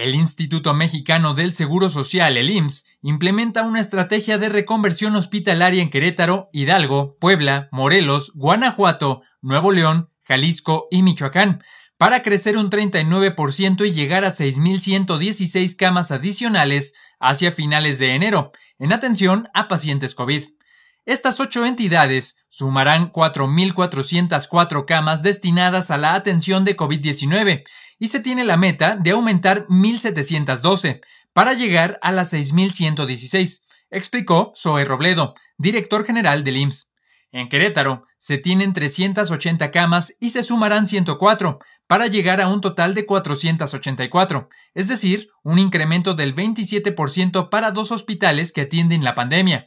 El Instituto Mexicano del Seguro Social, el IMSS, implementa una estrategia de reconversión hospitalaria en Querétaro, Hidalgo, Puebla, Morelos, Guanajuato, Nuevo León, Jalisco y Michoacán, para crecer un 39% y llegar a 6.116 camas adicionales hacia finales de enero, en atención a pacientes COVID. Estas ocho entidades sumarán 4.404 camas destinadas a la atención de COVID-19 y se tiene la meta de aumentar 1.712 para llegar a las 6.116, explicó Zoe Robledo, director general del IMSS. En Querétaro se tienen 380 camas y se sumarán 104 para llegar a un total de 484, es decir, un incremento del 27% para dos hospitales que atienden la pandemia.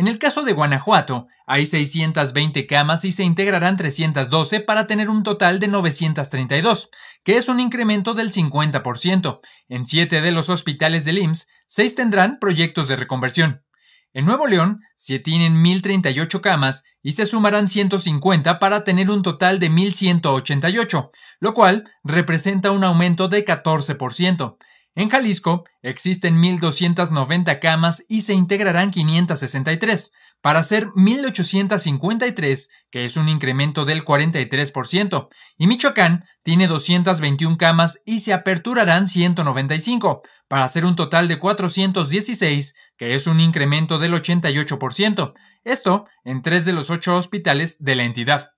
En el caso de Guanajuato, hay 620 camas y se integrarán 312 para tener un total de 932, que es un incremento del 50%. En 7 de los hospitales del IMSS, 6 tendrán proyectos de reconversión. En Nuevo León se tienen 1.038 camas y se sumarán 150 para tener un total de 1.188, lo cual representa un aumento de 14%. En Jalisco existen 1.290 camas y se integrarán 563, para ser 1.853, que es un incremento del 43%, y Michoacán tiene 221 camas y se aperturarán 195, para hacer un total de 416, que es un incremento del 88%, esto en tres de los ocho hospitales de la entidad.